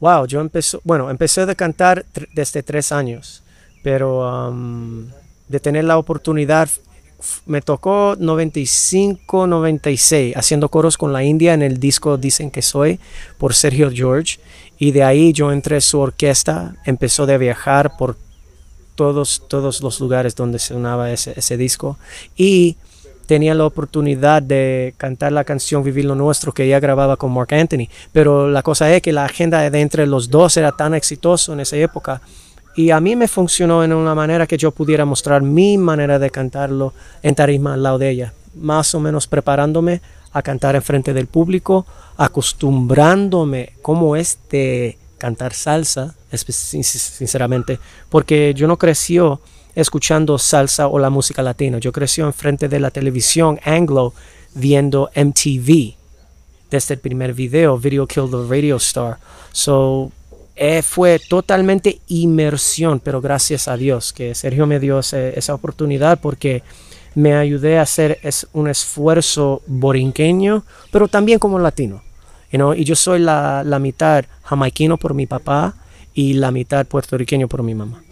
wow, yo empecé, bueno, empecé a cantar desde tres años, pero um, de tener la oportunidad, me tocó 95, 96, haciendo coros con la India en el disco Dicen que Soy por Sergio George, y de ahí yo entré su orquesta, empezó de viajar por todos, todos los lugares donde sonaba ese, ese disco, y tenía la oportunidad de cantar la canción Vivir lo Nuestro que ella grababa con Mark Anthony. Pero la cosa es que la agenda de entre los dos era tan exitoso en esa época. Y a mí me funcionó en una manera que yo pudiera mostrar mi manera de cantarlo en tarima al lado de ella. Más o menos preparándome a cantar en frente del público, acostumbrándome como este cantar salsa, sinceramente, porque yo no creció escuchando salsa o la música latina. Yo crecí enfrente de la televisión anglo viendo MTV desde el primer video, Video Kill the Radio Star. So, eh, fue totalmente inmersión, pero gracias a Dios que Sergio me dio esa oportunidad porque me ayudé a hacer es, un esfuerzo borinqueño, pero también como latino. You Y yo soy la, la mitad jamaiquino por mi papá y la mitad puertorriqueño por mi mamá.